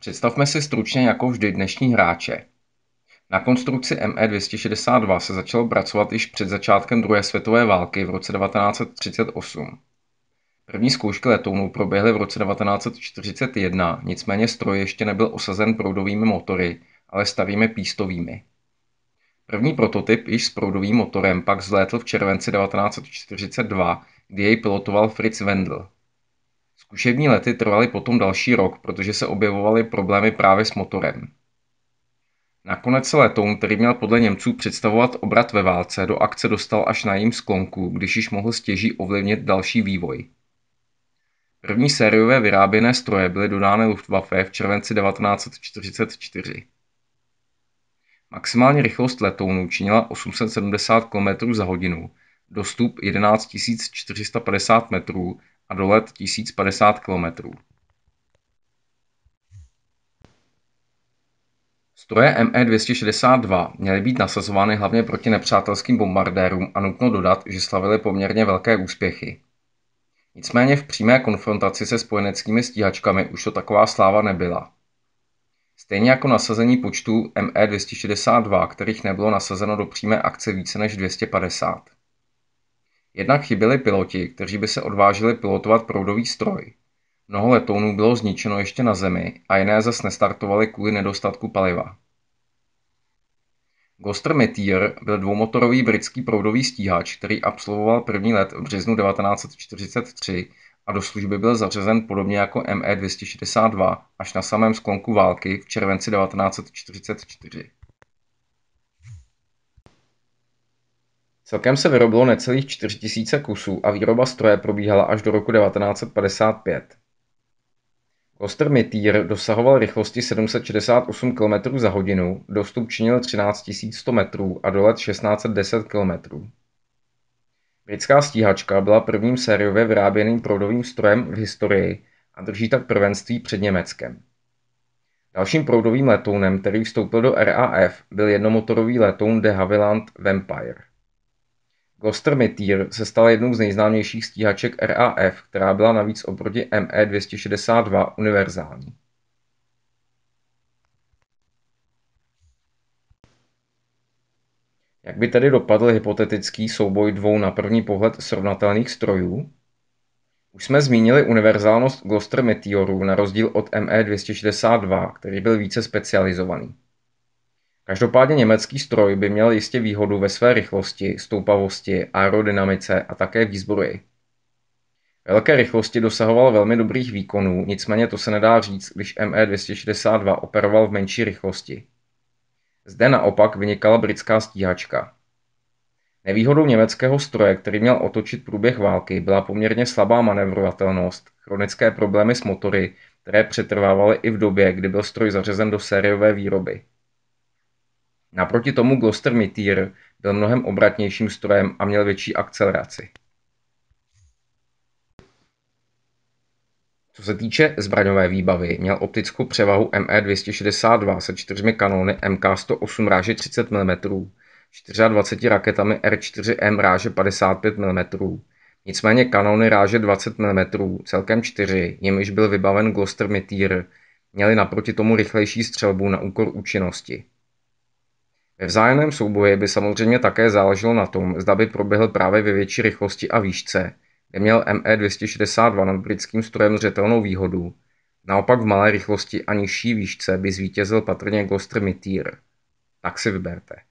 Představme si stručně jako vždy dnešní hráče. Na konstrukci ME262 se začalo pracovat již před začátkem druhé světové války v roce 1938. První zkoušky letounů proběhly v roce 1941, nicméně stroj ještě nebyl osazen proudovými motory, ale starými pístovými. První prototyp již s proudovým motorem pak vzlétl v červenci 1942, kdy jej pilotoval Fritz Wendel. Zkušební lety trvaly potom další rok, protože se objevovaly problémy právě s motorem. Nakonec se letoun, který měl podle Němců představovat obrat ve válce, do akce dostal až na jím sklonku, když již mohl stěží ovlivnit další vývoj. První sériové vyráběné stroje byly dodány Luftwaffe v červenci 1944. Maximální rychlost letounu činila 870 km za hodinu, dostup 11 450 metrů a dolet 1050 km. Stroje ME-262 měly být nasazovány hlavně proti nepřátelským bombardérům a nutno dodat, že slavily poměrně velké úspěchy. Nicméně v přímé konfrontaci se spojeneckými stíhačkami už to taková sláva nebyla. Stejně jako nasazení počtu ME-262, kterých nebylo nasazeno do přímé akce více než 250. Jednak chyběli piloti, kteří by se odvážili pilotovat proudový stroj. Mnoho letounů bylo zničeno ještě na zemi a jiné zas nestartovaly kvůli nedostatku paliva. Goster Meteor byl dvoumotorový britský proudový stíhač, který absolvoval první let v březnu 1943 a do služby byl zařazen podobně jako ME-262 až na samém sklonku války v červenci 1944. Celkem se vyrobilo necelých 4000 kusů a výroba stroje probíhala až do roku 1955. Koster Mitýr dosahoval rychlosti 768 km za hodinu, dostup činil 13 100 metrů a dolet 1610 km. Britská stíhačka byla prvním sériově vyráběným proudovým strojem v historii a drží tak prvenství před Německem. Dalším proudovým letounem, který vstoupil do RAF, byl jednomotorový letoun de Havilland Vampire. Meteor se stala jednou z nejznámějších stíhaček RAF, která byla navíc oproti ME-262 univerzální. Jak by tedy dopadl hypotetický souboj dvou na první pohled srovnatelných strojů? Už jsme zmínili univerzálnost Gloster Meteorů na rozdíl od ME-262, který byl více specializovaný. Každopádně německý stroj by měl jistě výhodu ve své rychlosti, stoupavosti, aerodynamice a také výzbroji. Velké rychlosti dosahoval velmi dobrých výkonů, nicméně to se nedá říct, když ME-262 operoval v menší rychlosti. Zde naopak vynikala britská stíhačka. Nevýhodou německého stroje, který měl otočit průběh války, byla poměrně slabá manevrovatelnost, chronické problémy s motory, které přetrvávaly i v době, kdy byl stroj zařazen do sériové výroby. Naproti tomu Gloster Mitir byl mnohem obratnějším strojem a měl větší akceleraci. Co se týče zbraňové výbavy, měl optickou převahu ME262 se čtyřmi kanóny MK108 ráže 30 mm, 24 raketami R4M ráže 55 mm, nicméně kanóny ráže 20 mm, celkem 4, jimiž byl vybaven Gloster Mitir, měli naproti tomu rychlejší střelbu na úkor účinnosti. Ve vzájemném souboji by samozřejmě také záleželo na tom, zda by proběhl právě ve větší rychlosti a výšce, kde měl ME262 nad britským strojem zřetelnou výhodu. Naopak v malé rychlosti a nižší výšce by zvítězil patrně Gloster Mitýr. Tak si vyberte.